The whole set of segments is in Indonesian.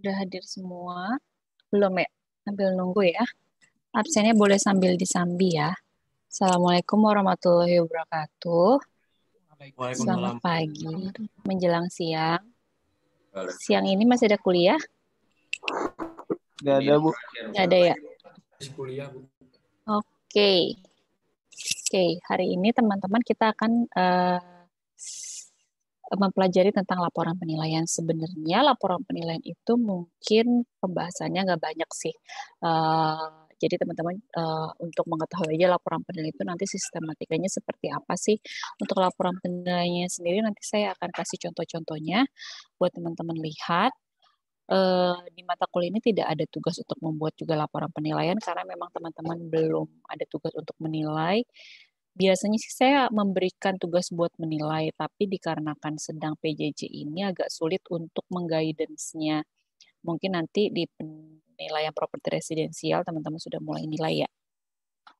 udah hadir semua. Belum ya? Sambil nunggu ya. Absennya boleh sambil disambi ya. Assalamualaikum warahmatullahi wabarakatuh. Selamat pagi, menjelang siang. Siang ini masih ada kuliah? Gak ada, Bu. Gak ada ya? Oke. Oke, hari ini teman-teman kita akan uh, mempelajari tentang laporan penilaian. Sebenarnya laporan penilaian itu mungkin pembahasannya nggak banyak sih. Uh, jadi teman-teman uh, untuk mengetahui aja laporan penilaian itu nanti sistematikanya seperti apa sih. Untuk laporan penilaiannya sendiri nanti saya akan kasih contoh-contohnya buat teman-teman lihat. Uh, di mata kuliah ini tidak ada tugas untuk membuat juga laporan penilaian karena memang teman-teman belum ada tugas untuk menilai Biasanya sih saya memberikan tugas buat menilai, tapi dikarenakan sedang PJJ ini agak sulit untuk mengguidance-nya. Mungkin nanti di penilaian properti residensial teman-teman sudah mulai nilai ya.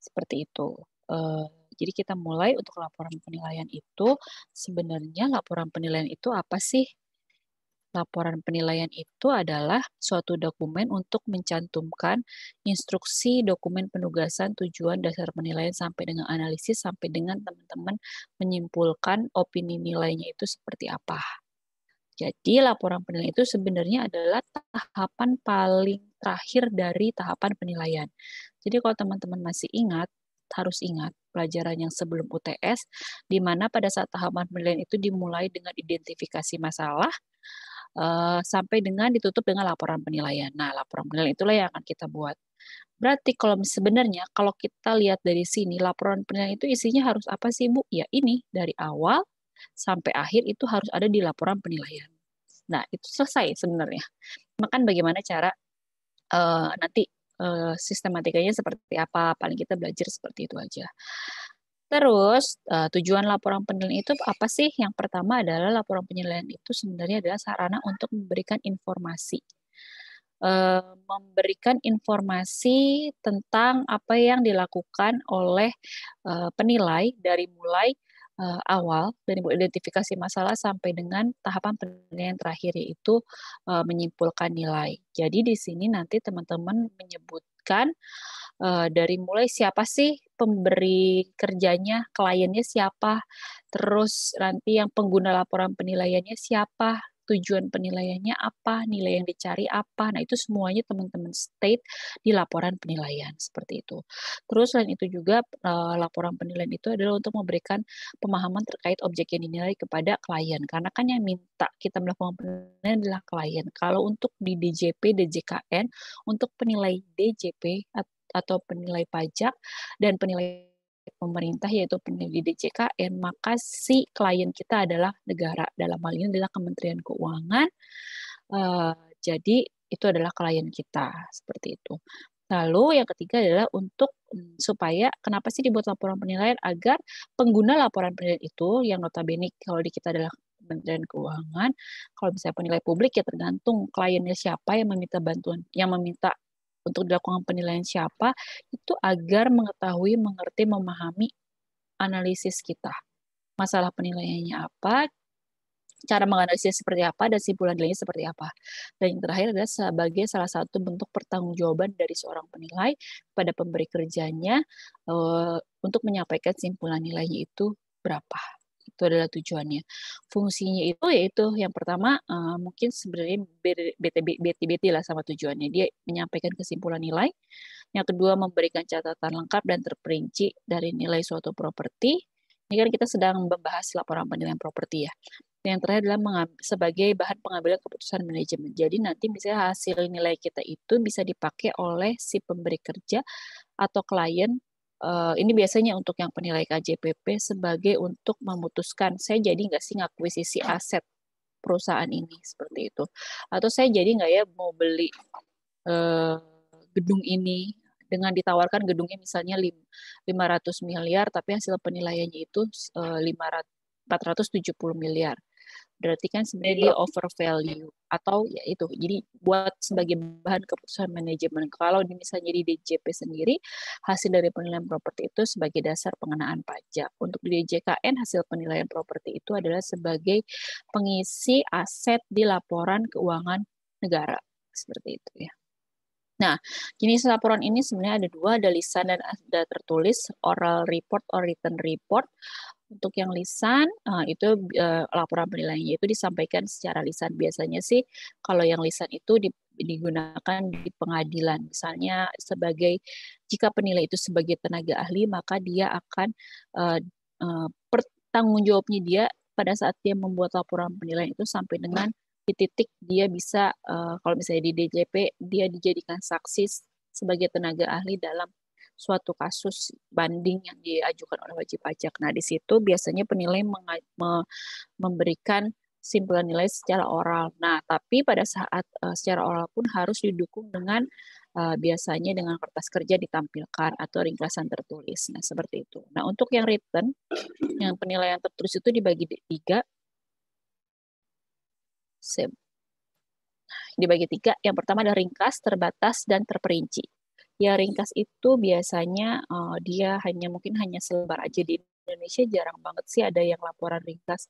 Seperti itu. Eh, jadi kita mulai untuk laporan penilaian itu, sebenarnya laporan penilaian itu apa sih? Laporan penilaian itu adalah suatu dokumen untuk mencantumkan instruksi dokumen penugasan tujuan dasar penilaian sampai dengan analisis sampai dengan teman-teman menyimpulkan opini nilainya itu seperti apa. Jadi laporan penilaian itu sebenarnya adalah tahapan paling terakhir dari tahapan penilaian. Jadi kalau teman-teman masih ingat, harus ingat pelajaran yang sebelum UTS, di mana pada saat tahapan penilaian itu dimulai dengan identifikasi masalah, Eh, sampai dengan ditutup dengan laporan penilaian. Nah, laporan penilaian itulah yang akan kita buat. Berarti kalau sebenarnya kalau kita lihat dari sini laporan penilaian itu isinya harus apa sih, Bu? Ya ini dari awal sampai akhir itu harus ada di laporan penilaian. Nah, itu selesai sebenarnya. Makan bagaimana cara uh, nanti uh, sistematikanya seperti apa, paling kita belajar seperti itu aja. Terus uh, tujuan laporan penilaian itu apa sih? Yang pertama adalah laporan penilaian itu sebenarnya adalah sarana untuk memberikan informasi. Uh, memberikan informasi tentang apa yang dilakukan oleh uh, penilai dari mulai uh, awal dari identifikasi masalah sampai dengan tahapan penilaian terakhir yaitu uh, menyimpulkan nilai. Jadi di sini nanti teman-teman menyebut kan uh, dari mulai siapa sih pemberi kerjanya, kliennya siapa, terus nanti yang pengguna laporan penilaiannya siapa, tujuan penilaiannya apa, nilai yang dicari apa. Nah, itu semuanya teman-teman state di laporan penilaian seperti itu. Terus selain itu juga eh, laporan penilaian itu adalah untuk memberikan pemahaman terkait objek yang dinilai kepada klien. Karena kan yang minta kita melakukan penilaian adalah klien. Kalau untuk di DJP, DJKN, untuk penilai DJP atau penilai pajak dan penilai pemerintah yaitu peneliti DJKN, maka si klien kita adalah negara. Dalam hal ini adalah Kementerian Keuangan. Uh, jadi itu adalah klien kita seperti itu. Lalu yang ketiga adalah untuk mm, supaya kenapa sih dibuat laporan penilaian agar pengguna laporan penilaian itu yang notabene kalau di kita adalah Kementerian Keuangan, kalau misalnya penilai publik ya tergantung kliennya siapa yang meminta bantuan, yang meminta untuk dilakukan penilaian siapa itu agar mengetahui, mengerti, memahami analisis kita. Masalah penilaiannya apa, cara menganalisisnya seperti apa, dan simpulan nilainya seperti apa. Dan yang terakhir adalah sebagai salah satu bentuk pertanggungjawaban dari seorang penilai pada pemberi kerjanya uh, untuk menyampaikan simpulan nilainya itu berapa itu adalah tujuannya. Fungsinya itu yaitu yang pertama uh, mungkin sebenarnya BTBT lah sama tujuannya. Dia menyampaikan kesimpulan nilai. Yang kedua memberikan catatan lengkap dan terperinci dari nilai suatu properti. Ini kan kita sedang membahas laporan penilaian properti ya yang terakhir adalah sebagai bahan pengambilan keputusan manajemen. Jadi nanti misalnya hasil nilai kita itu bisa dipakai oleh si pemberi kerja atau klien Eh, ini biasanya untuk yang penilai KJPP sebagai untuk memutuskan saya jadi nggak sih ngakuisisi aset perusahaan ini seperti itu atau saya jadi nggak ya mau beli uh, gedung ini dengan ditawarkan gedungnya misalnya 500 miliar tapi hasil penilaiannya itu 500 eh, 470 miliar berarti kan sebenarnya dia over value atau ya itu jadi buat sebagai bahan keputusan manajemen kalau misalnya di DJP sendiri hasil dari penilaian properti itu sebagai dasar pengenaan pajak untuk di DJKN hasil penilaian properti itu adalah sebagai pengisi aset di laporan keuangan negara seperti itu ya Nah, jenis laporan ini sebenarnya ada dua, ada lisan dan ada tertulis, oral report or written report. Untuk yang lisan uh, itu uh, laporan penilaiannya itu disampaikan secara lisan biasanya sih kalau yang lisan itu di, digunakan di pengadilan misalnya sebagai jika penilai itu sebagai tenaga ahli maka dia akan uh, uh, pertanggung jawabnya dia pada saat dia membuat laporan penilaian itu sampai dengan di titik dia bisa uh, kalau misalnya di DJP dia dijadikan saksi sebagai tenaga ahli dalam suatu kasus banding yang diajukan oleh wajib pajak. Nah, di situ biasanya penilai me memberikan simpulan nilai secara oral. Nah, tapi pada saat uh, secara oral pun harus didukung dengan uh, biasanya dengan kertas kerja ditampilkan atau ringkasan tertulis. Nah, seperti itu. Nah, untuk yang written, yang penilaian tertulis itu dibagi di- tiga. Sim, Dibagi tiga. Yang pertama ada ringkas, terbatas, dan terperinci ya ringkas itu biasanya uh, dia hanya mungkin hanya selebar aja di Indonesia jarang banget sih ada yang laporan ringkas.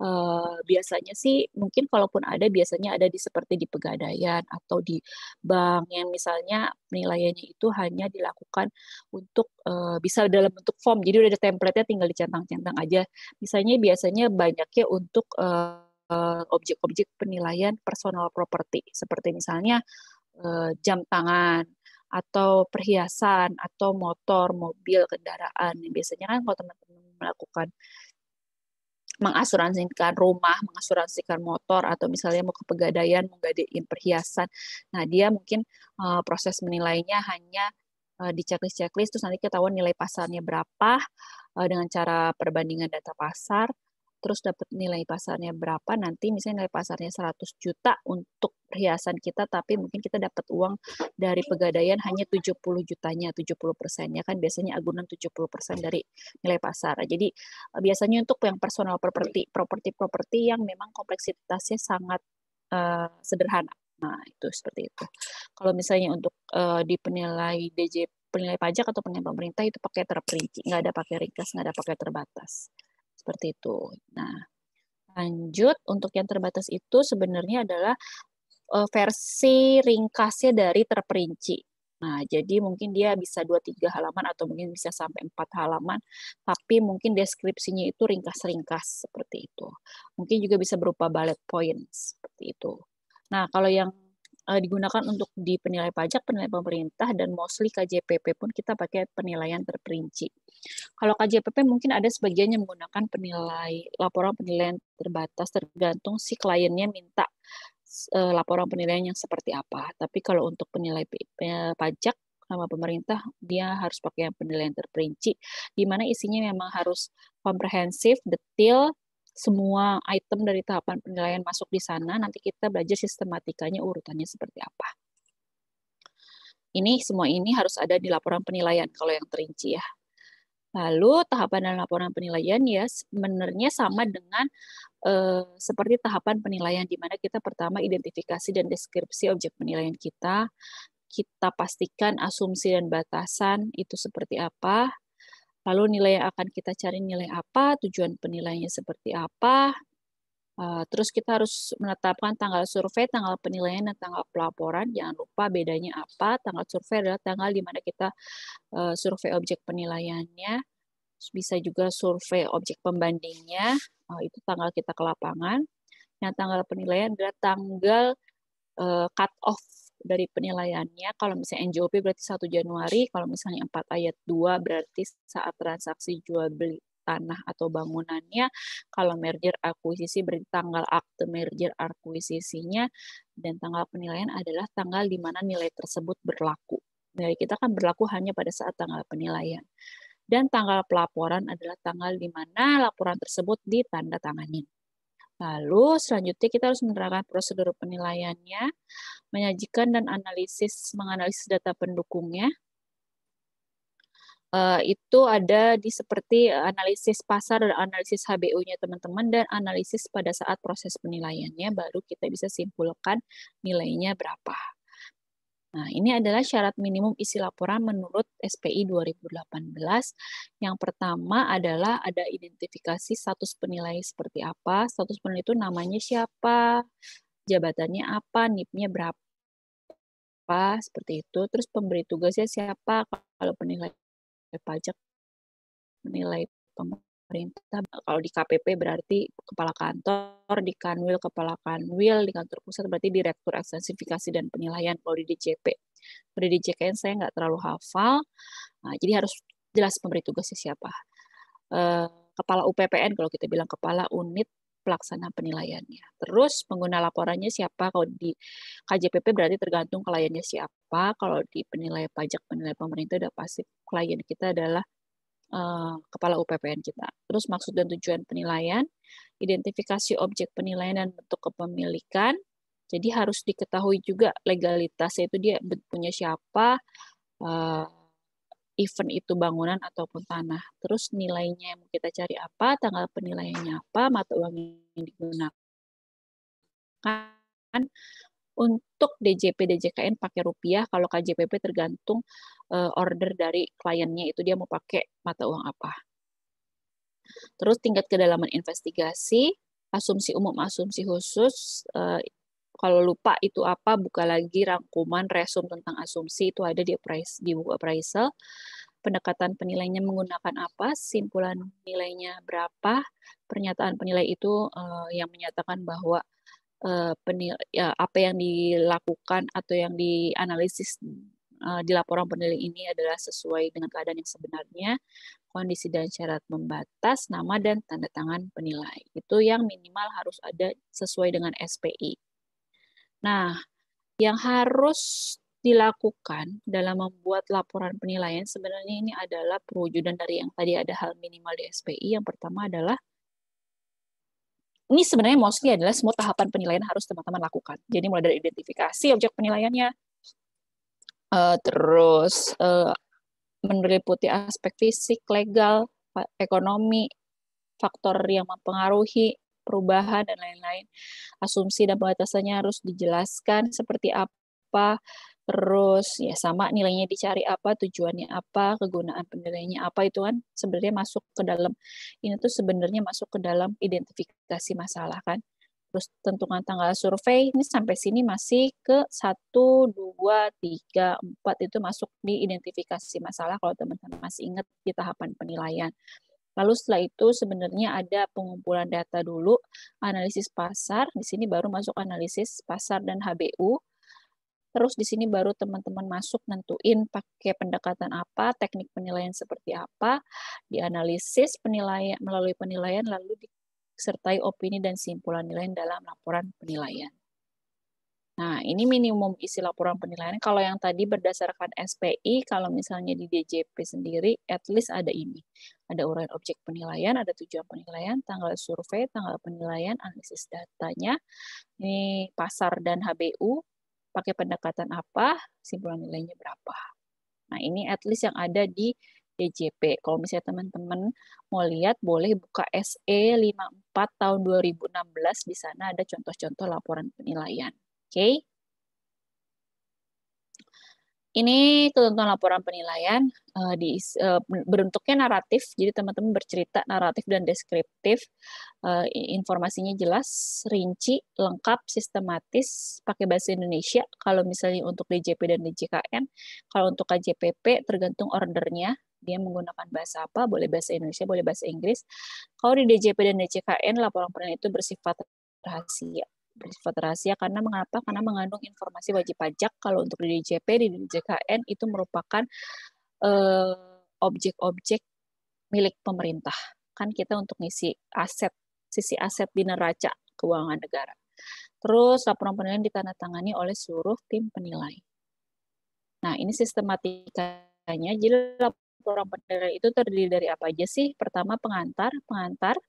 Uh, biasanya sih mungkin kalaupun ada biasanya ada di seperti di pegadaian atau di bank yang misalnya penilaiannya itu hanya dilakukan untuk uh, bisa dalam bentuk form jadi udah ada template-nya tinggal dicentang-centang aja misalnya biasanya banyaknya untuk uh, objek-objek penilaian personal property seperti misalnya jam tangan atau perhiasan atau motor, mobil, kendaraan. Biasanya kan kalau teman-teman melakukan mengasuransikan rumah, mengasuransikan motor, atau misalnya mau ke pegadaian, menggadein perhiasan. Nah, dia mungkin uh, proses menilainya hanya uh, di checklist-checklist, terus nanti ketahuan nilai pasarnya berapa uh, dengan cara perbandingan data pasar, terus dapat nilai pasarnya berapa nanti misalnya nilai pasarnya 100 juta untuk perhiasan kita tapi mungkin kita dapat uang dari pegadaian hanya 70 jutanya 70 persennya kan biasanya agunan 70 persen dari nilai pasar jadi eh, biasanya untuk yang personal properti properti-properti yang memang kompleksitasnya sangat uh, sederhana nah itu seperti itu kalau misalnya untuk uh, di penilai penilai pajak atau penilai pemerintah itu pakai terperinci, nggak ada pakai ringkas, nggak ada pakai terbatas seperti itu. Nah, lanjut untuk yang terbatas itu sebenarnya adalah eh, versi ringkasnya dari terperinci. Nah, jadi mungkin dia bisa dua tiga halaman atau mungkin bisa sampai empat halaman, tapi mungkin deskripsinya itu ringkas-ringkas seperti itu. Mungkin juga bisa berupa bullet points seperti itu. Nah, kalau yang eh, digunakan untuk di penilai pajak, penilai pemerintah, dan mostly KJPP pun kita pakai penilaian terperinci. Kalau KJPP mungkin ada sebagian yang menggunakan penilai laporan penilaian terbatas tergantung si kliennya minta uh, laporan penilaian yang seperti apa. Tapi kalau untuk penilai pajak sama pemerintah dia harus pakai penilaian terperinci di mana isinya memang harus komprehensif, detail, semua item dari tahapan penilaian masuk di sana. Nanti kita belajar sistematikanya, urutannya seperti apa. Ini semua ini harus ada di laporan penilaian kalau yang terinci ya. Lalu tahapan dan laporan penilaian ya sebenarnya sama dengan uh, seperti tahapan penilaian di mana kita pertama identifikasi dan deskripsi objek penilaian kita, kita pastikan asumsi dan batasan itu seperti apa, lalu nilai yang akan kita cari nilai apa, tujuan penilaiannya seperti apa, Eh, terus kita harus menetapkan tanggal survei, tanggal penilaian, dan tanggal pelaporan. Jangan lupa bedanya apa. Tanggal survei adalah tanggal di mana kita eh, survei objek penilaiannya. Bisa juga survei objek pembandingnya. Eh, itu tanggal kita ke lapangan. Yang tanggal penilaian adalah tanggal cut off dari penilaiannya. Kalau misalnya NJOP berarti 1 Januari, kalau misalnya 4 ayat 2 berarti saat transaksi jual beli tanah atau bangunannya. Kalau merger akuisisi berarti tanggal akte merger akuisisinya dan tanggal penilaian adalah tanggal di mana nilai tersebut berlaku. Nilai kita kan berlaku hanya pada saat tanggal penilaian. Dan tanggal pelaporan adalah tanggal di mana laporan tersebut ditandatangani. Lalu selanjutnya kita harus menerangkan prosedur penilaiannya, menyajikan dan analisis menganalisis data pendukungnya, uh, itu ada di seperti analisis pasar dan analisis HBU-nya teman-teman dan analisis pada saat proses penilaiannya baru kita bisa simpulkan nilainya berapa. Nah, ini adalah syarat minimum isi laporan menurut SPI 2018. Yang pertama adalah ada identifikasi status penilai seperti apa, status penilai itu namanya siapa, jabatannya apa, NIP-nya berapa, seperti itu. Terus pemberi tugasnya siapa, kalau penilai pajak menilai pemerintah. Kalau di KPP berarti kepala kantor, di Kanwil kepala Kanwil, di kantor pusat berarti direktur ekstensifikasi dan penilaian kalau di DJP. Kalau di DJKN saya nggak terlalu hafal, nah, jadi harus jelas pemberi tugasnya siapa. Eh, kepala UPPN kalau kita bilang kepala unit pelaksana penilaiannya. Terus pengguna laporannya siapa? Kalau di KJPP berarti tergantung kliennya siapa. Kalau di penilai pajak penilai pemerintah udah pasti klien kita adalah uh, kepala UPPN kita. Terus maksud dan tujuan penilaian, identifikasi objek penilaian dan bentuk kepemilikan. Jadi harus diketahui juga legalitasnya itu dia punya siapa, uh, event itu bangunan ataupun tanah. Terus nilainya yang kita cari apa, tanggal penilaiannya apa, mata uang yang digunakan. Untuk DJP DJKN pakai rupiah, kalau KJPP tergantung eh, order dari kliennya itu dia mau pakai mata uang apa. Terus tingkat kedalaman investigasi, asumsi umum, asumsi khusus, eh, kalau lupa itu apa buka lagi rangkuman resum tentang asumsi itu ada di appraisal, di buku appraisal pendekatan penilainya menggunakan apa simpulan nilainya berapa pernyataan penilai itu uh, yang menyatakan bahwa uh, penil ya, apa yang dilakukan atau yang dianalisis eh, di laporan penilai ini adalah sesuai dengan keadaan yang sebenarnya kondisi dan syarat membatas nama dan tanda tangan penilai itu yang minimal harus ada sesuai dengan SPI Nah, yang harus dilakukan dalam membuat laporan penilaian sebenarnya ini adalah perwujudan dari yang tadi ada hal minimal di SPI. Yang pertama adalah ini sebenarnya mostly adalah semua tahapan penilaian harus teman-teman lakukan. Jadi mulai dari identifikasi objek penilaiannya, uh, terus uh, eh, meneliputi aspek fisik, legal, ekonomi, faktor yang mempengaruhi, perubahan dan lain-lain. Asumsi dan batasannya harus dijelaskan seperti apa, terus ya sama nilainya dicari apa, tujuannya apa, kegunaan penilaiannya apa itu kan sebenarnya masuk ke dalam ini tuh sebenarnya masuk ke dalam identifikasi masalah kan. Terus tentukan tanggal survei ini sampai sini masih ke satu dua tiga empat itu masuk di identifikasi masalah kalau teman-teman masih ingat di tahapan penilaian. Lalu setelah itu sebenarnya ada pengumpulan data dulu, analisis pasar, di sini baru masuk analisis pasar dan HBU. Terus di sini baru teman-teman masuk nentuin pakai pendekatan apa, teknik penilaian seperti apa, dianalisis penilaian melalui penilaian lalu disertai opini dan simpulan nilai dalam laporan penilaian. Nah, ini minimum isi laporan penilaian. Kalau yang tadi berdasarkan SPI, kalau misalnya di DJP sendiri, at least ada ini. Ada uraian objek penilaian, ada tujuan penilaian, tanggal survei, tanggal penilaian, analisis datanya, ini pasar dan HBU, pakai pendekatan apa, simpulan nilainya berapa. Nah, ini at least yang ada di DJP. Kalau misalnya teman-teman mau lihat, boleh buka SE 54 tahun 2016. Di sana ada contoh-contoh laporan penilaian. Oke. Okay? Ini ketentuan laporan penilaian uh, di uh, beruntuknya naratif, jadi teman-teman bercerita naratif dan deskriptif. Uh, informasinya jelas, rinci, lengkap, sistematis, pakai bahasa Indonesia. Kalau misalnya untuk DJP dan DJKN, kalau untuk KJPP tergantung ordernya, dia menggunakan bahasa apa, boleh bahasa Indonesia, boleh bahasa Inggris. Kalau di DJP dan DJKN, laporan penilaian itu bersifat rahasia bersifat rahasia karena mengapa? Karena mengandung informasi wajib pajak. Kalau untuk di DJP, di DJKN itu merupakan eh, objek-objek uh, milik pemerintah. Kan kita untuk ngisi aset, sisi aset di neraca keuangan negara. Terus laporan penilaian ditandatangani oleh seluruh tim penilai. Nah, ini sistematikanya. Jadi laporan penilaian itu terdiri dari apa aja sih? Pertama pengantar, pengantar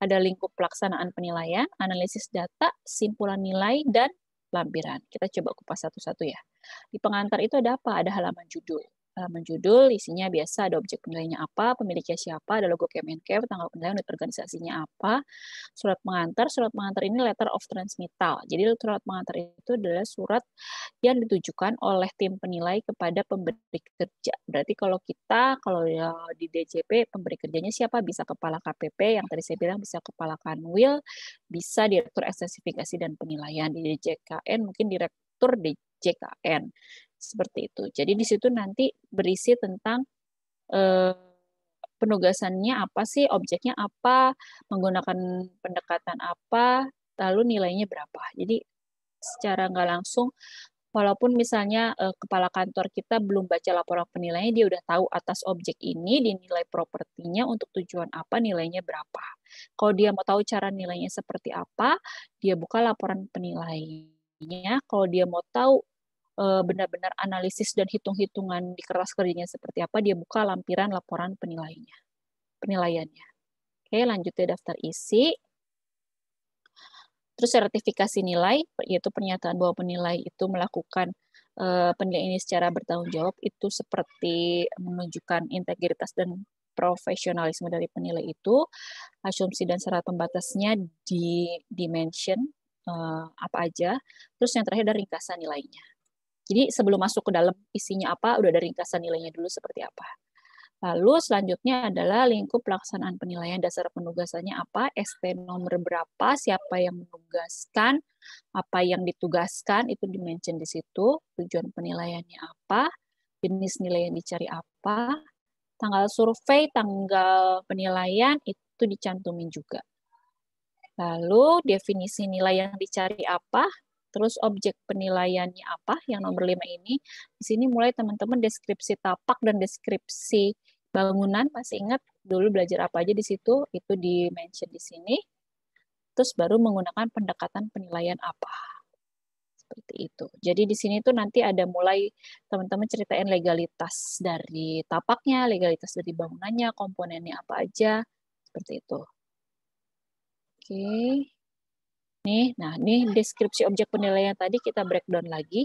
ada lingkup pelaksanaan penilaian, analisis data, simpulan nilai, dan lampiran. Kita coba kupas satu-satu ya. Di pengantar itu ada apa? Ada halaman judul menjudul, eh, isinya biasa ada objek penilaiannya apa, pemiliknya siapa, ada logo Kemenkeu, tanggal penilaian unit organisasinya apa, surat pengantar, surat pengantar ini letter of transmittal. Jadi surat pengantar itu adalah surat yang ditujukan oleh tim penilai kepada pemberi kerja. Berarti kalau kita, kalau ya di DJP pemberi kerjanya siapa? Bisa kepala KPP yang tadi saya bilang bisa kepala Kanwil, bisa direktur ekstensifikasi dan penilaian di DJKN, mungkin direktur DJKN seperti itu. Jadi di situ nanti berisi tentang eh, penugasannya apa sih, objeknya apa, menggunakan pendekatan apa, lalu nilainya berapa. Jadi secara nggak langsung, walaupun misalnya eh, kepala kantor kita belum baca laporan penilaiannya, dia udah tahu atas objek ini dinilai propertinya untuk tujuan apa, nilainya berapa. Kalau dia mau tahu cara nilainya seperti apa, dia buka laporan penilaiannya. Kalau dia mau tahu Eh, benar-benar analisis dan hitung-hitungan di kertas kerjanya seperti apa, dia buka lampiran laporan penilaiannya. Penilaiannya. Oke, lanjut ya daftar isi. Terus sertifikasi nilai, yaitu pernyataan bahwa penilai itu melakukan eh, penilaian ini secara bertanggung jawab, itu seperti menunjukkan integritas dan profesionalisme dari penilai itu. Asumsi dan syarat pembatasnya di dimension, eh, apa aja. Terus yang terakhir ada ringkasan nilainya. Jadi sebelum masuk ke dalam isinya apa, udah ada ringkasan nilainya dulu seperti apa. Lalu selanjutnya adalah lingkup pelaksanaan penilaian dasar penugasannya apa, SP nomor berapa, siapa yang menugaskan, apa yang ditugaskan, itu dimention di situ, tujuan penilaiannya apa, jenis nilai yang dicari apa, tanggal survei, tanggal penilaian, itu dicantumin juga. Lalu definisi nilai yang dicari apa, Terus objek penilaiannya apa? Yang nomor lima ini. Di sini mulai teman-teman deskripsi tapak dan deskripsi bangunan. Masih ingat dulu belajar apa aja di situ? Itu di mention di sini. Terus baru menggunakan pendekatan penilaian apa seperti itu. Jadi di sini tuh nanti ada mulai teman-teman ceritain legalitas dari tapaknya, legalitas dari bangunannya, komponennya apa aja, seperti itu. Oke. Okay. Nih, nah ini deskripsi objek penilaian tadi kita breakdown lagi.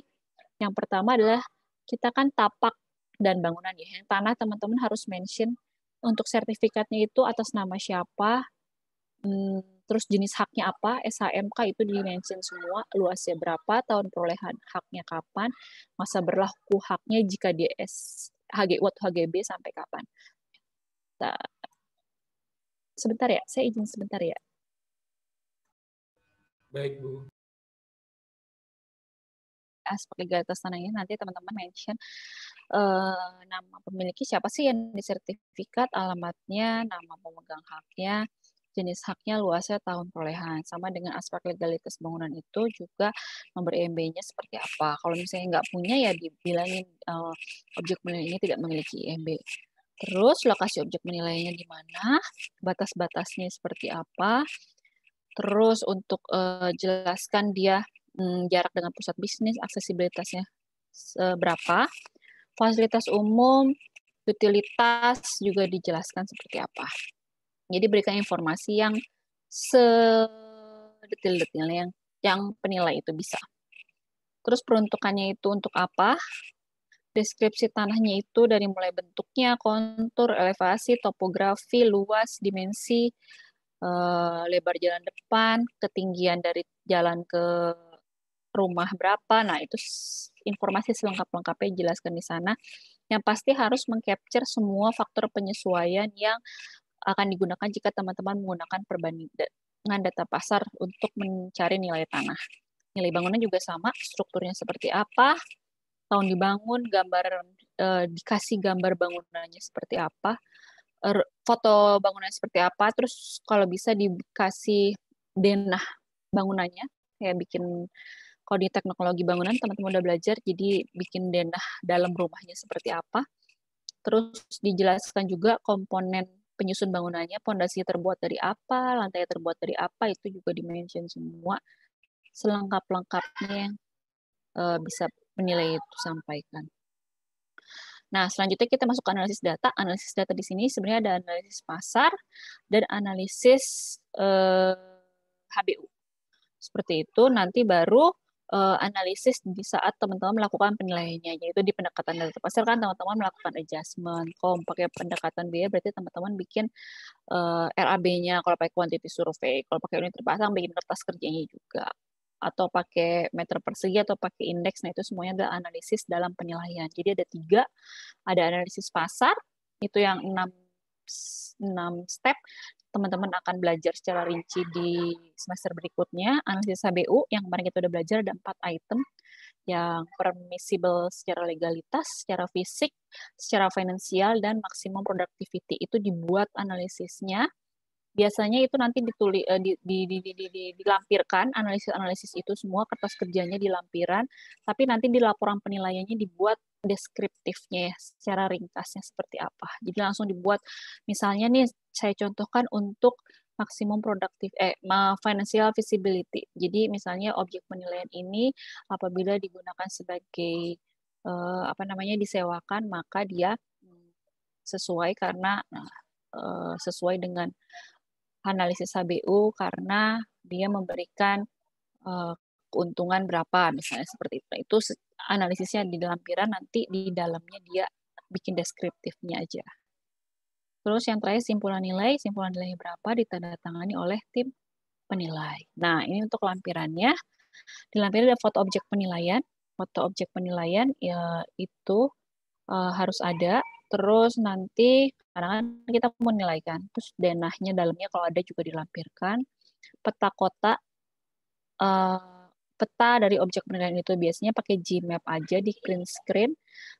Yang pertama adalah kita kan tapak dan bangunan ya. Yang tanah teman-teman harus mention untuk sertifikatnya itu atas nama siapa, hmm, terus jenis haknya apa, SHMK itu di mention semua, luasnya berapa, tahun perolehan haknya kapan, masa berlaku haknya jika di HG, HGB sampai kapan. sebentar ya, saya izin sebentar ya. Baik, Bu aspek legalitas tanahnya nanti teman-teman mention uh, nama pemiliknya siapa sih yang disertifikat alamatnya, nama pemegang haknya, jenis haknya, luasnya, tahun perolehan. Sama dengan aspek legalitas bangunan itu juga nomor IMB-nya e seperti apa. Kalau misalnya nggak punya ya dibilangin uh, objek ini tidak memiliki IMB. E Terus lokasi objek penilaiannya di mana, batas-batasnya seperti apa, Terus untuk uh, jelaskan dia um, jarak dengan pusat bisnis, aksesibilitasnya seberapa, fasilitas umum, utilitas juga dijelaskan seperti apa. Jadi berikan informasi yang sedetil-detilnya yang yang penilai itu bisa. Terus peruntukannya itu untuk apa? Deskripsi tanahnya itu dari mulai bentuknya, kontur, elevasi, topografi, luas, dimensi, Eh, lebar jalan depan, ketinggian dari jalan ke rumah berapa. Nah, itu informasi selengkap-lengkapnya jelaskan di sana. Yang pasti harus mengcapture semua faktor penyesuaian yang akan digunakan jika teman-teman menggunakan perbandingan data pasar untuk mencari nilai tanah. Nilai bangunan juga sama, strukturnya seperti apa, tahun dibangun, gambar eh, dikasih gambar bangunannya seperti apa, Er, foto bangunan seperti apa terus kalau bisa dikasih denah bangunannya ya bikin kalau di teknologi bangunan teman-teman udah belajar jadi bikin denah dalam rumahnya seperti apa terus dijelaskan juga komponen penyusun bangunannya pondasi terbuat dari apa lantai terbuat dari apa itu juga dimention semua selengkap-lengkapnya yang eh, bisa menilai itu sampaikan Nah, selanjutnya kita masuk ke analisis data. Analisis data di sini sebenarnya ada analisis pasar dan analisis eh, HBU. Seperti itu, nanti baru eh, analisis di saat teman-teman melakukan penilaiannya, yaitu di pendekatan data pasar kan teman-teman melakukan adjustment. Kalau pakai pendekatan biaya berarti teman-teman bikin eh, RAB-nya, kalau pakai quantity survey, kalau pakai unit terpasang bikin kertas kerjanya juga atau pakai meter persegi atau pakai indeks. Nah, itu semuanya adalah analisis dalam penilaian. Jadi ada tiga, ada analisis pasar, itu yang enam, enam step, teman-teman akan belajar secara rinci di semester berikutnya. Analisis HBU yang kemarin kita udah belajar ada empat item yang permissible secara legalitas, secara fisik, secara finansial, dan maksimum productivity. Itu dibuat analisisnya biasanya itu nanti dituli, uh, di, di, di, di, di, di, dilampirkan analisis-analisis itu semua kertas kerjanya di lampiran tapi nanti di laporan penilaiannya dibuat deskriptifnya ya, secara ringkasnya seperti apa. Jadi langsung dibuat, misalnya nih saya contohkan untuk maksimum produktif eh financial visibility. Jadi misalnya objek penilaian ini apabila digunakan sebagai eh, apa namanya disewakan maka dia sesuai karena eh, sesuai dengan analisis HBU karena dia memberikan uh, keuntungan berapa misalnya seperti itu. Itu analisisnya di dalam lampiran nanti di dalamnya dia bikin deskriptifnya aja. Terus yang terakhir simpulan nilai, simpulan nilai berapa ditandatangani oleh tim penilai. Nah, ini untuk lampirannya. Di lampiran ada foto objek penilaian. Foto objek penilaian ya, itu uh, harus ada Terus nanti kadang kadang kita menilaikan, terus denahnya dalamnya kalau ada juga dilampirkan. Peta kota, uh, peta dari objek penilaian itu biasanya pakai Gmap aja di green screen.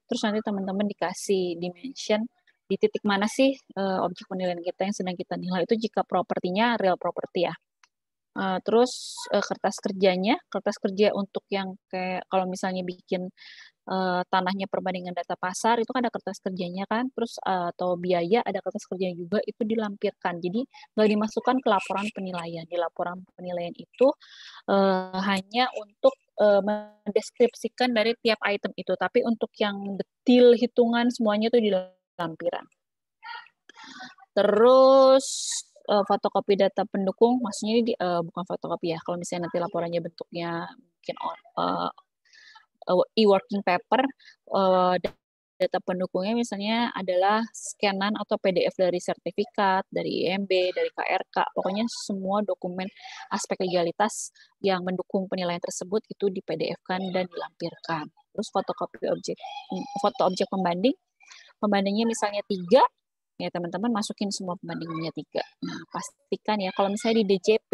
Terus nanti teman-teman dikasih dimension di titik mana sih uh, objek penilaian kita yang sedang kita nilai itu jika propertinya real property ya. Uh, terus uh, kertas kerjanya, kertas kerja untuk yang kayak kalau misalnya bikin uh, tanahnya perbandingan data pasar itu kan ada kertas kerjanya kan, terus uh, atau biaya ada kertas kerja juga itu dilampirkan. Jadi nggak dimasukkan ke laporan penilaian. Di laporan penilaian itu uh, hanya untuk uh, mendeskripsikan dari tiap item itu, tapi untuk yang detail hitungan semuanya itu di lampiran. Terus uh, fotokopi data pendukung, maksudnya di, uh, bukan fotokopi ya, kalau misalnya nanti laporannya bentuknya mungkin uh, e-working paper, uh, data pendukungnya misalnya adalah scanan atau PDF dari sertifikat, dari IMB, dari KRK, pokoknya semua dokumen aspek legalitas yang mendukung penilaian tersebut itu di PDF-kan dan dilampirkan. Terus fotokopi objek, foto objek pembanding, pembandingnya misalnya tiga, ya teman-teman masukin semua pembandingnya tiga. Nah pastikan ya kalau misalnya di DJP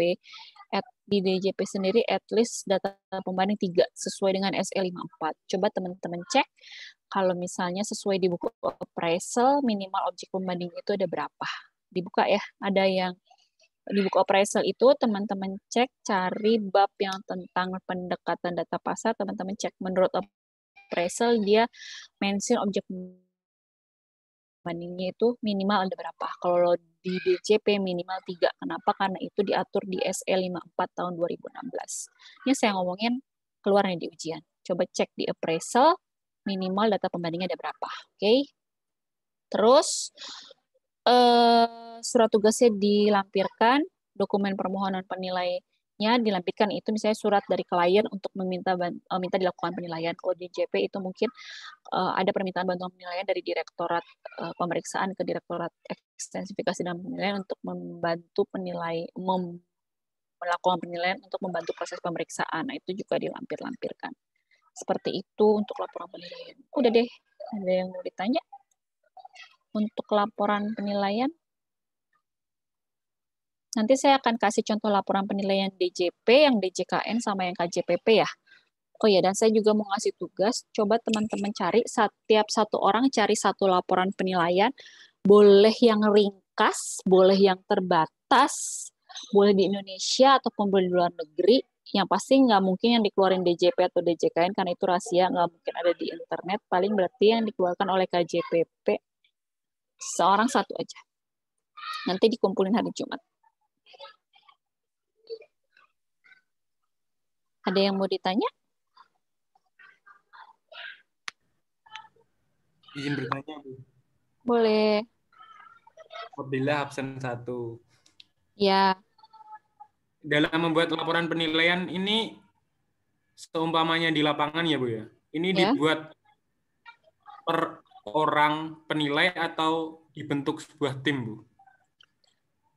at, di DJP sendiri at least data pembanding tiga sesuai dengan SE54. Coba teman-teman cek kalau misalnya sesuai di buku appraisal minimal objek pembanding itu ada berapa. Dibuka ya ada yang di buku appraisal itu teman-teman cek cari bab yang tentang pendekatan data pasar teman-teman cek menurut appraisal dia mention objek bandingnya itu minimal ada berapa? Kalau di DCP minimal tiga. Kenapa? Karena itu diatur di SE 54 tahun 2016. Ini saya ngomongin keluarnya di ujian. Coba cek di appraisal minimal data pembandingnya ada berapa. Oke. Okay? Terus eh, surat tugasnya dilampirkan, dokumen permohonan penilai selanjutnya dilampirkan itu misalnya surat dari klien untuk meminta uh, minta dilakukan penilaian. Kalau di JP itu mungkin uh, ada permintaan bantuan penilaian dari direktorat uh, pemeriksaan ke direktorat ekstensifikasi dan penilaian untuk membantu penilai mem melakukan penilaian untuk membantu proses pemeriksaan. Nah, itu juga dilampir-lampirkan. Seperti itu untuk laporan penilaian. Udah deh, ada yang mau ditanya? Untuk laporan penilaian Nanti saya akan kasih contoh laporan penilaian DJP, yang DJKN sama yang KJPP ya. Oh ya, dan saya juga mau ngasih tugas, coba teman-teman cari setiap satu orang cari satu laporan penilaian, boleh yang ringkas, boleh yang terbatas, boleh di Indonesia ataupun boleh di luar negeri. Yang pasti nggak mungkin yang dikeluarin DJP atau DJKN karena itu rahasia, nggak mungkin ada di internet. Paling berarti yang dikeluarkan oleh KJPP seorang satu aja. Nanti dikumpulin hari Jumat. Ada yang mau ditanya? Izin bertanya, Bu. Boleh. Apabila absen satu. Ya. Dalam membuat laporan penilaian ini seumpamanya di lapangan ya, Bu ya. Ini ya. dibuat per orang penilai atau dibentuk sebuah tim, Bu?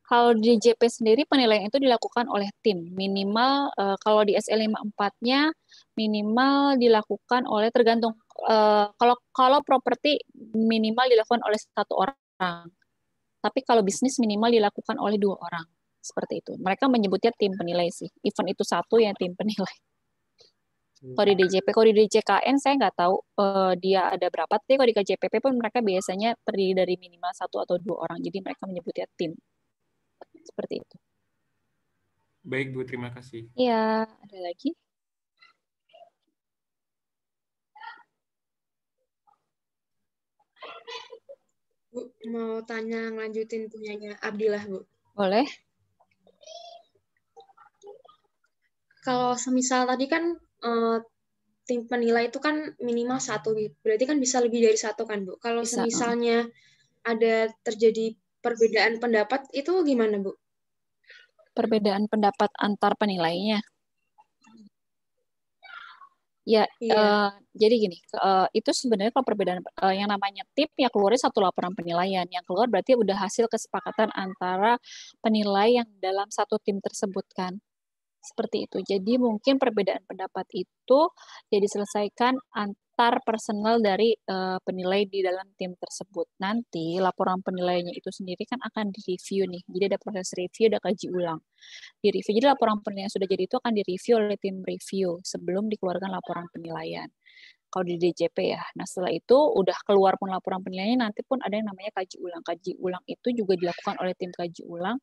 Kalau di JP sendiri penilaian itu dilakukan oleh tim. Minimal uh, kalau di SL54-nya minimal dilakukan oleh tergantung uh, kalau kalau properti minimal dilakukan oleh satu orang. Tapi kalau bisnis minimal dilakukan oleh dua orang. Seperti itu. Mereka menyebutnya tim penilai sih. Event itu satu yang tim penilai. Kalau di DJP, kalau di DJKN saya nggak tahu uh, dia ada berapa. Tapi kalau di KJPP pun mereka biasanya terdiri dari minimal satu atau dua orang. Jadi mereka menyebutnya tim. Seperti itu. Baik Bu, terima kasih. Iya, ada lagi? Bu, mau tanya ngelanjutin punyanya Abdillah, Bu. Boleh. Kalau semisal tadi kan uh, tim penilai itu kan minimal satu, berarti kan bisa lebih dari satu kan, Bu. Kalau semisalnya ada terjadi perbedaan pendapat itu gimana, Bu? Perbedaan pendapat antar penilainya. Ya, iya. uh, jadi gini, uh, itu sebenarnya kalau perbedaan uh, yang namanya tip ya keluarnya satu laporan penilaian, yang keluar berarti udah hasil kesepakatan antara penilai yang dalam satu tim tersebut kan, seperti itu. Jadi mungkin perbedaan pendapat itu ya selesaikan ant daftar personal dari uh, penilai di dalam tim tersebut. Nanti laporan penilaiannya itu sendiri kan akan direview nih. Jadi ada proses review, ada kaji ulang. Di review, jadi laporan penilaian sudah jadi itu akan direview oleh tim review sebelum dikeluarkan laporan penilaian. Kalau di DJP ya. Nah setelah itu udah keluar pun laporan penilaiannya, nanti pun ada yang namanya kaji ulang. Kaji ulang itu juga dilakukan oleh tim kaji ulang,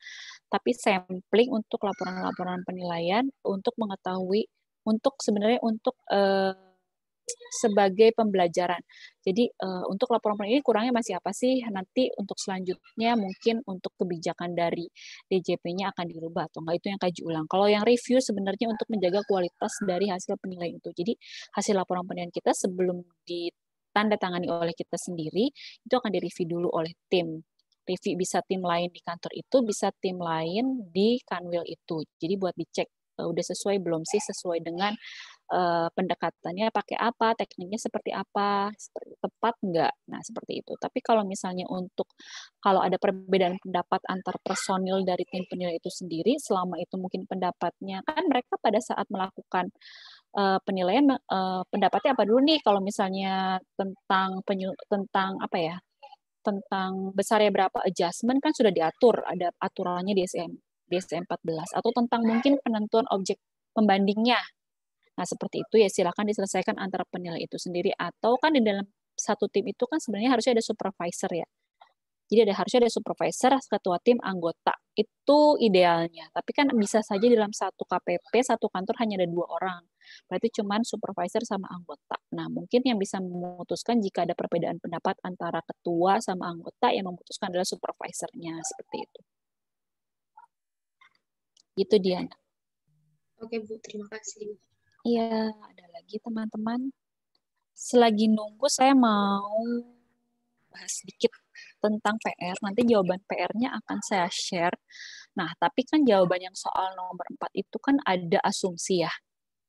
tapi sampling untuk laporan-laporan penilaian untuk mengetahui untuk sebenarnya untuk uh, sebagai pembelajaran. Jadi uh, untuk laporan ini kurangnya masih apa sih? Nanti untuk selanjutnya mungkin untuk kebijakan dari DJP-nya akan dirubah atau enggak itu yang kaji ulang. Kalau yang review sebenarnya untuk menjaga kualitas dari hasil penilaian itu. Jadi hasil laporan penilaian kita sebelum ditandatangani oleh kita sendiri itu akan direview dulu oleh tim review bisa tim lain di kantor itu bisa tim lain di kanwil itu jadi buat dicek eh, udah sesuai belum sih sesuai dengan uh, pendekatannya pakai apa, tekniknya seperti apa, seperti, tepat nggak. Nah, seperti itu. Tapi kalau misalnya untuk kalau ada perbedaan pendapat antar personil dari tim penilai itu sendiri, selama itu mungkin pendapatnya kan mereka pada saat melakukan uh, penilaian uh, pendapatnya apa dulu nih kalau misalnya tentang penyu, tentang apa ya? tentang besarnya berapa adjustment kan sudah diatur, ada aturannya di SM DSM 14 atau tentang mungkin penentuan objek pembandingnya Nah, seperti itu ya silakan diselesaikan antara penilai itu sendiri atau kan di dalam satu tim itu kan sebenarnya harusnya ada supervisor ya. Jadi ada harusnya ada supervisor, ketua tim, anggota. Itu idealnya. Tapi kan bisa saja di dalam satu KPP, satu kantor hanya ada dua orang. Berarti cuma supervisor sama anggota. Nah, mungkin yang bisa memutuskan jika ada perbedaan pendapat antara ketua sama anggota, yang memutuskan adalah supervisornya. Seperti itu. itu Diana. Oke, Bu. Terima kasih. Iya, ada lagi teman-teman. Selagi nunggu saya mau bahas sedikit tentang PR. Nanti jawaban PR-nya akan saya share. Nah, tapi kan jawaban yang soal nomor 4 itu kan ada asumsi ya.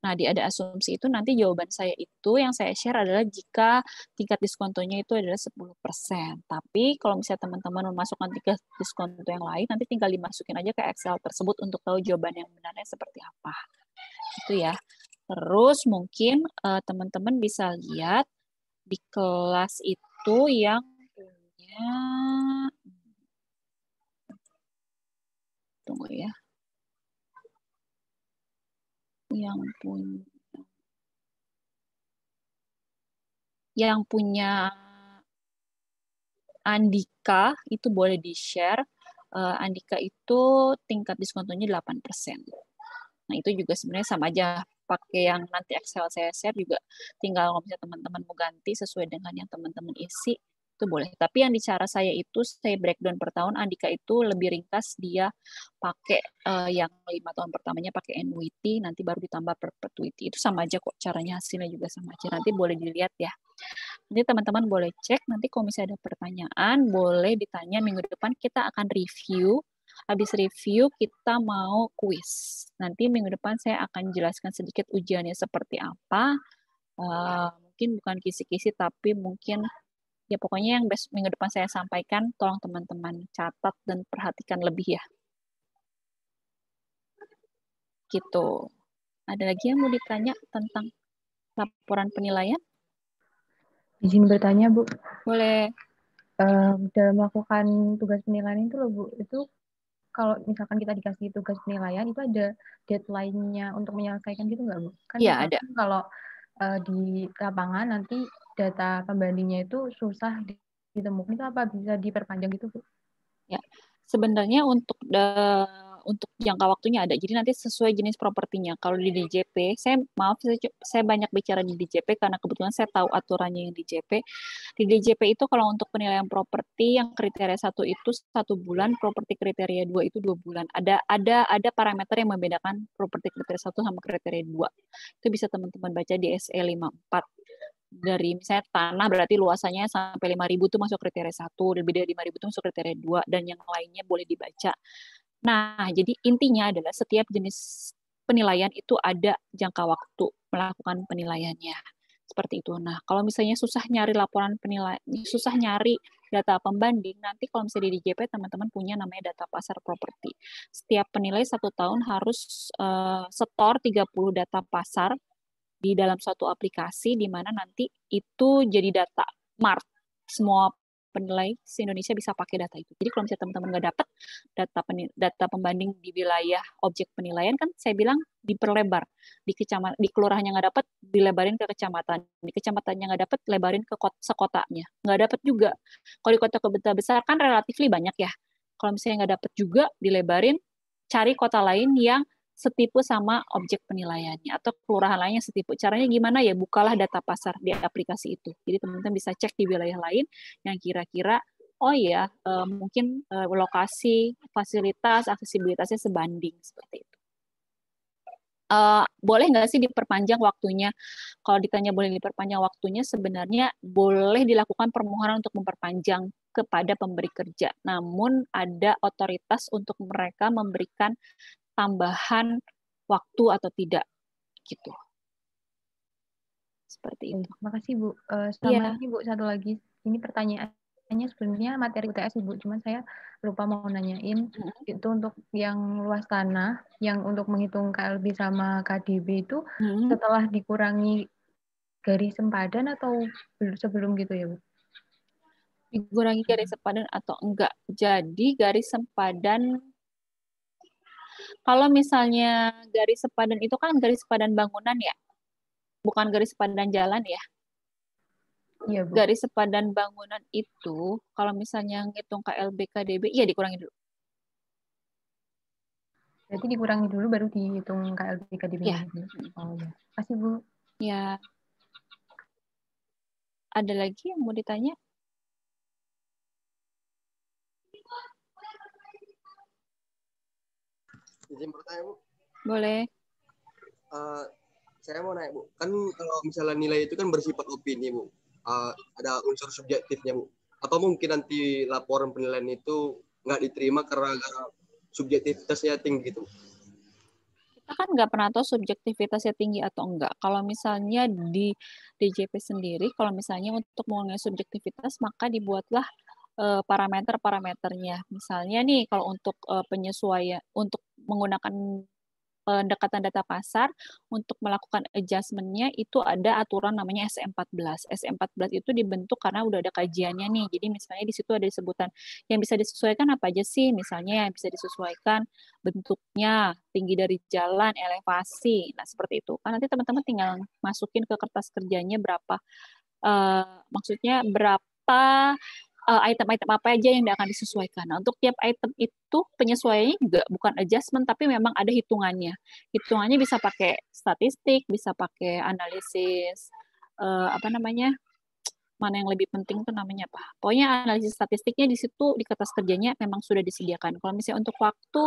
Nah, di ada asumsi itu nanti jawaban saya itu yang saya share adalah jika tingkat diskontonya itu adalah 10%. Tapi kalau misalnya teman-teman memasukkan tingkat diskonto yang lain, nanti tinggal dimasukin aja ke Excel tersebut untuk tahu jawaban yang benarnya seperti apa. Itu ya. Terus mungkin uh, teman-teman bisa lihat di kelas itu yang punya tunggu ya. Yang punya yang punya Andika itu boleh di-share. Eh, Andika itu tingkat diskontonya 8%. Nah itu juga sebenarnya sama aja pakai yang nanti Excel saya share juga tinggal kalau misalnya teman-teman mau ganti sesuai dengan yang teman-teman isi itu boleh. Tapi yang di cara saya itu saya breakdown per tahun Andika itu lebih ringkas dia pakai uh, yang lima tahun pertamanya pakai annuity nanti baru ditambah perpetuity. Itu sama aja kok caranya hasilnya juga sama aja. Nanti boleh dilihat ya. Nanti teman-teman boleh cek nanti kalau misalnya ada pertanyaan boleh ditanya minggu depan kita akan review Habis review kita mau kuis. Nanti minggu depan saya akan jelaskan sedikit ujiannya seperti apa. Uh, mungkin bukan kisi-kisi tapi mungkin ya pokoknya yang best, minggu depan saya sampaikan tolong teman-teman catat dan perhatikan lebih ya. Gitu. Ada lagi yang mau ditanya tentang laporan penilaian? Izin bertanya, Bu. Boleh. Um, dalam melakukan tugas penilaian itu loh, Bu, itu kalau misalkan kita dikasih tugas penilaian itu ada deadline-nya untuk menyelesaikan gitu nggak Bu? Kan ya, ada. kalau uh, di lapangan nanti data pembandingnya itu susah ditemukan itu apa bisa diperpanjang gitu Bu? Ya, sebenarnya untuk the eh, untuk jangka waktunya ada. Jadi nanti sesuai jenis propertinya. Kalau di DJP, saya maaf saya, banyak bicara di DJP karena kebetulan saya tahu aturannya yang di DJP. Di DJP itu kalau untuk penilaian properti yang kriteria satu itu satu bulan, properti kriteria dua itu dua bulan. Ada ada ada parameter yang membedakan properti kriteria satu sama kriteria dua. Itu bisa teman-teman baca di SE 54 dari misalnya tanah berarti luasannya sampai 5000 itu masuk kriteria satu, lebih dari 5000 itu masuk kriteria dua dan yang lainnya boleh dibaca. Nah, jadi intinya adalah setiap jenis penilaian itu ada jangka waktu melakukan penilaiannya. Seperti itu. Nah, kalau misalnya susah nyari laporan penilaian, susah nyari data pembanding, nanti kalau misalnya di DJP teman-teman punya namanya data pasar properti. Setiap penilai satu tahun harus uh, setor 30 data pasar di dalam suatu aplikasi di mana nanti itu jadi data mart semua penilai si indonesia bisa pakai data itu. Jadi kalau misalnya teman-teman nggak dapat data data pembanding di wilayah objek penilaian kan saya bilang diperlebar. Di kecamatan di kelurahannya nggak dapat dilebarin ke kecamatan. Di kecamatannya nggak dapat lebarin ke kota, sekotanya. Nggak dapat juga. Kalau di kota kota besar kan relatif banyak ya. Kalau misalnya nggak dapat juga dilebarin cari kota lain yang setipu sama objek penilaiannya atau kelurahan lainnya setipu. Caranya gimana ya? Bukalah data pasar di aplikasi itu. Jadi teman-teman bisa cek di wilayah lain yang kira-kira oh ya mungkin eh, lokasi, fasilitas, aksesibilitasnya sebanding seperti itu. Uh, boleh nggak sih diperpanjang waktunya? Kalau ditanya boleh diperpanjang waktunya, sebenarnya boleh dilakukan permohonan untuk memperpanjang kepada pemberi kerja. Namun ada otoritas untuk mereka memberikan tambahan waktu atau tidak gitu. Seperti itu. Terima kasih Bu. Uh, eh, sama lagi iya. Bu satu lagi ini pertanyaannya sebenarnya materi UTS Ibu, cuman saya lupa mau nanyain hmm. itu untuk yang luas tanah yang untuk menghitung KLB sama KDB itu hmm. setelah dikurangi garis sempadan atau sebelum gitu ya Bu? Dikurangi garis sempadan atau enggak. Jadi garis sempadan kalau misalnya garis sepadan itu kan garis sepadan bangunan ya, bukan garis sepadan jalan ya. Iya, Bu. Garis sepadan bangunan itu kalau misalnya ngitung KLB KDB, iya dikurangi dulu. Berarti dikurangi dulu baru dihitung KLB KDB. Iya. Oh ya. Kasih Bu. Ya. Ada lagi yang mau ditanya? izin bertanya bu boleh uh, saya mau naik bu kan kalau misalnya nilai itu kan bersifat opini bu uh, ada unsur subjektifnya bu apa mungkin nanti laporan penilaian itu nggak diterima karena subjektivitasnya tinggi gitu kita kan nggak pernah tahu subjektivitasnya tinggi atau enggak. Kalau misalnya di DJP sendiri, kalau misalnya untuk mengenai subjektivitas, maka dibuatlah eh, parameter-parameternya. Misalnya nih, kalau untuk penyesuaian, untuk menggunakan pendekatan data pasar untuk melakukan adjustmentnya itu ada aturan namanya SM14. SM14 itu dibentuk karena udah ada kajiannya nih. Jadi misalnya di situ ada sebutan yang bisa disesuaikan apa aja sih? Misalnya yang bisa disesuaikan bentuknya, tinggi dari jalan, elevasi. Nah, seperti itu. Kan nanti teman-teman tinggal masukin ke kertas kerjanya berapa uh, maksudnya berapa Eh, item-item uh, apa aja yang akan disesuaikan. Nah, untuk tiap item itu penyesuaiannya juga bukan adjustment tapi memang ada hitungannya. Hitungannya bisa pakai statistik, bisa pakai analisis uh, apa namanya? mana yang lebih penting itu namanya apa. Pokoknya analisis statistiknya di situ di kertas kerjanya memang sudah disediakan. Kalau misalnya untuk waktu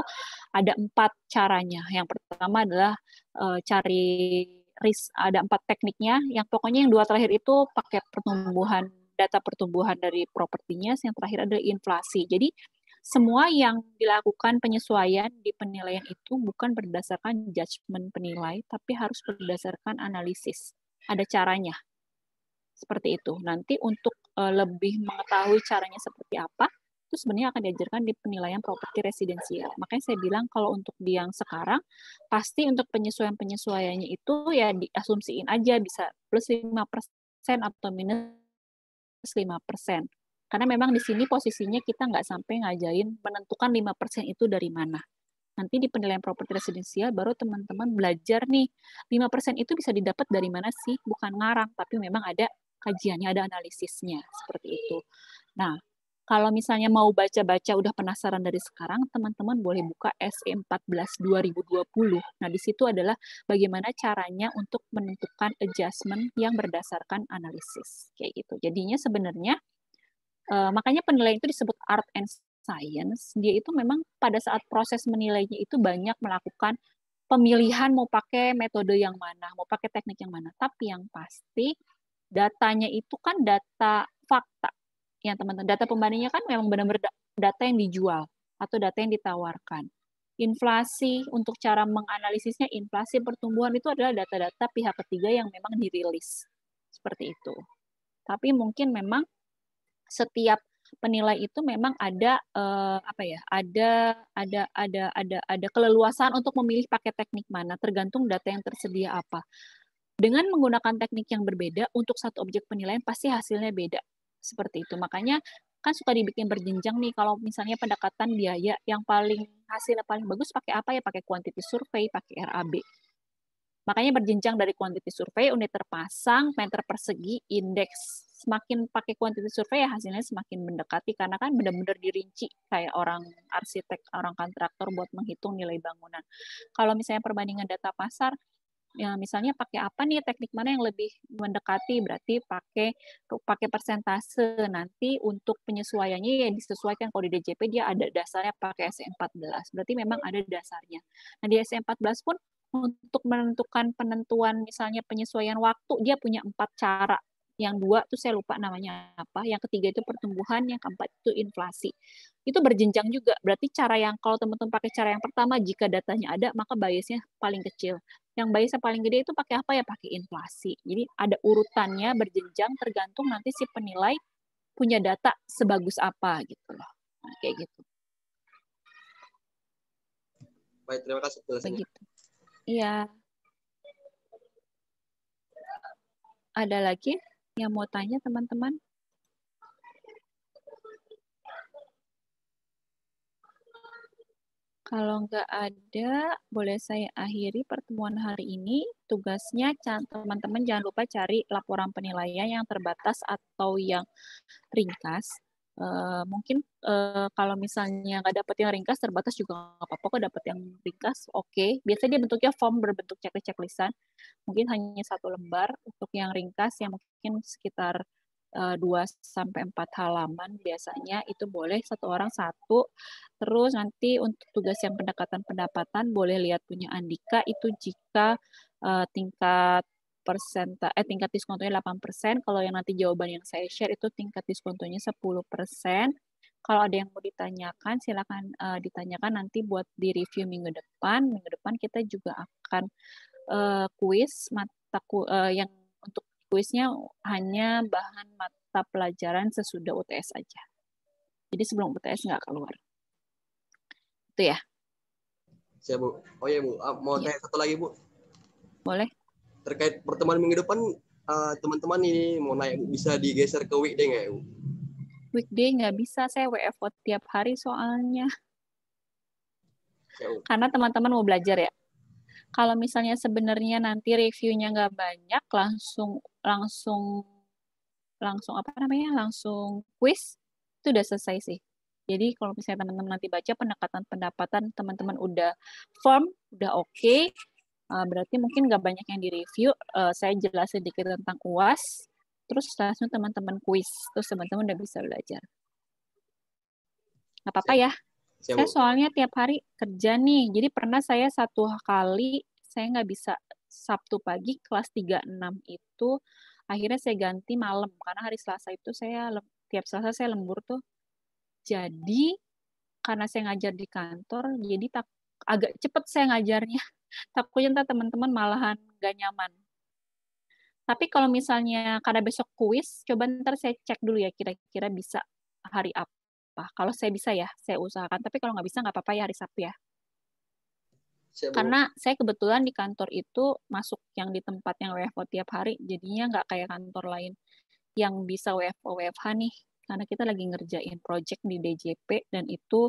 ada empat caranya. Yang pertama adalah uh, cari risk ada empat tekniknya. Yang pokoknya yang dua terakhir itu pakai pertumbuhan data pertumbuhan dari propertinya, yang terakhir adalah inflasi. Jadi semua yang dilakukan penyesuaian di penilaian itu bukan berdasarkan judgement penilai, tapi harus berdasarkan analisis. Ada caranya. Seperti itu. Nanti untuk eh, lebih mengetahui caranya seperti apa, itu sebenarnya akan diajarkan di penilaian properti residensial. Makanya saya bilang kalau untuk di yang sekarang, pasti untuk penyesuaian-penyesuaiannya itu ya diasumsiin aja bisa plus 5% atau minus 5%. Karena memang di sini posisinya kita nggak sampai ngajain menentukan 5% itu dari mana. Nanti di penilaian properti residensial baru teman-teman belajar nih, 5% itu bisa didapat dari mana sih? Bukan ngarang, tapi memang ada kajiannya, ada analisisnya, seperti itu. Nah, kalau misalnya mau baca-baca udah penasaran dari sekarang, teman-teman boleh buka SE14 2020. Nah, di situ adalah bagaimana caranya untuk menentukan adjustment yang berdasarkan analisis. Kayak gitu. Jadinya sebenarnya eh, makanya penilaian itu disebut art and science. Dia itu memang pada saat proses menilainya itu banyak melakukan pemilihan mau pakai metode yang mana, mau pakai teknik yang mana. Tapi yang pasti datanya itu kan data fakta yang teman-teman data pembandingnya kan memang benar-benar data yang dijual atau data yang ditawarkan. Inflasi untuk cara menganalisisnya inflasi pertumbuhan itu adalah data-data pihak ketiga yang memang dirilis seperti itu. Tapi mungkin memang setiap penilai itu memang ada eh, apa ya ada ada ada ada ada keleluasan untuk memilih pakai teknik mana tergantung data yang tersedia apa dengan menggunakan teknik yang berbeda untuk satu objek penilaian pasti hasilnya beda seperti itu. Makanya kan suka dibikin berjenjang nih kalau misalnya pendekatan biaya yang paling hasilnya paling bagus pakai apa ya pakai quantity survey, pakai RAB makanya berjenjang dari quantity survey, unit terpasang meter persegi indeks semakin pakai quantity survey ya hasilnya semakin mendekati karena kan benar-benar dirinci kayak orang arsitek orang kontraktor buat menghitung nilai bangunan kalau misalnya perbandingan data pasar ya, misalnya pakai apa nih teknik mana yang lebih mendekati berarti pakai pakai persentase nanti untuk penyesuaiannya ya disesuaikan kalau di DJP dia ada dasarnya pakai SE14 berarti memang ada dasarnya nah di SE14 pun untuk menentukan penentuan misalnya penyesuaian waktu dia punya empat cara yang dua tuh saya lupa namanya apa yang ketiga itu pertumbuhan yang keempat itu inflasi itu berjenjang juga. Berarti cara yang kalau teman-teman pakai cara yang pertama jika datanya ada maka biasnya paling kecil. Yang biasnya paling gede itu pakai apa ya? Pakai inflasi. Jadi ada urutannya berjenjang tergantung nanti si penilai punya data sebagus apa gitu loh. Nah, kayak gitu. Baik, terima kasih penjelasannya. Iya. Ada lagi yang mau tanya teman-teman? Kalau nggak ada, boleh saya akhiri pertemuan hari ini. Tugasnya teman-teman jangan lupa cari laporan penilaian yang terbatas atau yang ringkas. Uh, mungkin uh, kalau misalnya nggak dapet yang ringkas terbatas juga nggak apa-apa kok dapet yang ringkas oke okay. biasanya dia bentuknya form berbentuk checklist checklistan mungkin hanya satu lembar untuk yang ringkas yang mungkin sekitar Eh, dua sampai empat halaman biasanya itu boleh satu orang satu terus nanti untuk tugas yang pendekatan pendapatan boleh lihat punya Andika itu jika uh, tingkat persen eh tingkat diskontonya 8%, kalau yang nanti jawaban yang saya share itu tingkat diskontonya 10%. Kalau ada yang mau ditanyakan silakan uh, ditanyakan nanti buat di review minggu depan. Minggu depan kita juga akan kuis uh, mata ku, uh, yang kuisnya hanya bahan mata pelajaran sesudah UTS aja. Jadi sebelum UTS nggak keluar. Itu ya. Siap, Bu. Oh iya, Bu. Ah, mau ya. tanya satu lagi, Bu. Boleh. Terkait pertemuan minggu depan, ah, teman-teman uh, ini mau naik, Bu. Bisa digeser ke weekday nggak ya, Bu? Weekday nggak bisa. Saya WFO tiap hari soalnya. Siap, Karena teman-teman mau belajar ya. Kalau misalnya sebenarnya nanti reviewnya nggak banyak, langsung langsung langsung apa namanya langsung quiz itu udah selesai sih. Jadi kalau misalnya teman-teman nanti baca pendekatan pendapatan teman-teman udah form udah oke, okay, eh, berarti mungkin nggak banyak yang direview. Eh, saya jelasin sedikit tentang UAS, terus langsung teman-teman quiz terus teman-teman udah bisa belajar. Nggak apa-apa ya. saya soalnya tiap hari kerja nih, jadi pernah saya satu kali saya nggak bisa Sabtu pagi kelas 36 itu akhirnya saya ganti malam karena hari Selasa itu saya tiap Selasa saya lembur tuh. Jadi karena saya ngajar di kantor jadi tak agak cepet saya ngajarnya. Takutnya entar teman-teman malahan gak nyaman. Tapi kalau misalnya karena besok kuis, coba ntar saya cek dulu ya kira-kira bisa hari apa. Kalau saya bisa ya, saya usahakan. Tapi kalau nggak bisa nggak apa-apa ya hari Sabtu ya. Siap, Karena saya kebetulan di kantor itu masuk yang di tempat yang WFO tiap hari, jadinya nggak kayak kantor lain yang bisa WFO WFH nih. Karena kita lagi ngerjain project di DJP dan itu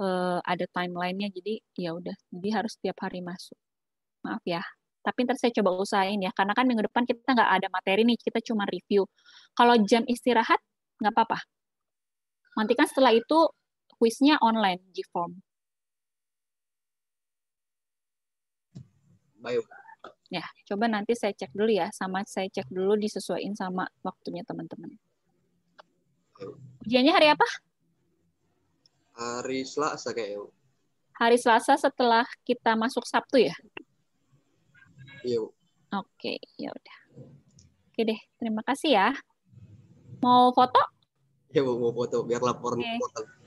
uh, ada timelinenya, jadi ya udah, jadi harus tiap hari masuk. Maaf ya, tapi ntar saya coba usahain ya karena kan minggu depan kita nggak ada materi nih kita cuma review kalau jam istirahat nggak apa-apa nanti kan setelah itu kuisnya online G form Bayu. Ya, coba nanti saya cek dulu ya, sama saya cek dulu disesuaikan sama waktunya teman-teman. Ujiannya hari apa? Hari Selasa kayaknya Hari Selasa setelah kita masuk Sabtu ya? Iya. Oke, ya udah. Oke deh, terima kasih ya. Mau foto? Iya, mau foto biar laporan. Okay.